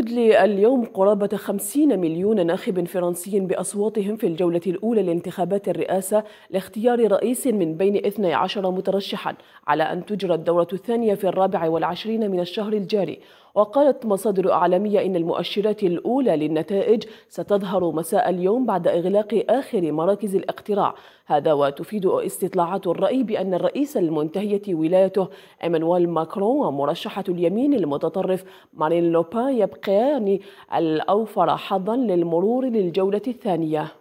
يدلي اليوم قرابة 50 مليون ناخب فرنسي بأصواتهم في الجولة الأولى لانتخابات الرئاسة لاختيار رئيس من بين 12 مترشحا على أن تجرى الدورة الثانية في الرابع والعشرين من الشهر الجاري وقالت مصادر أعلامية إن المؤشرات الأولى للنتائج ستظهر مساء اليوم بعد إغلاق آخر مراكز الاقتراع هذا وتفيد استطلاعات الرأي بأن الرئيس المنتهية ولايته إيمانويل ماكرون ومرشحة اليمين المتطرف مارين لوبان يبقيان الأوفر حظا للمرور للجولة الثانية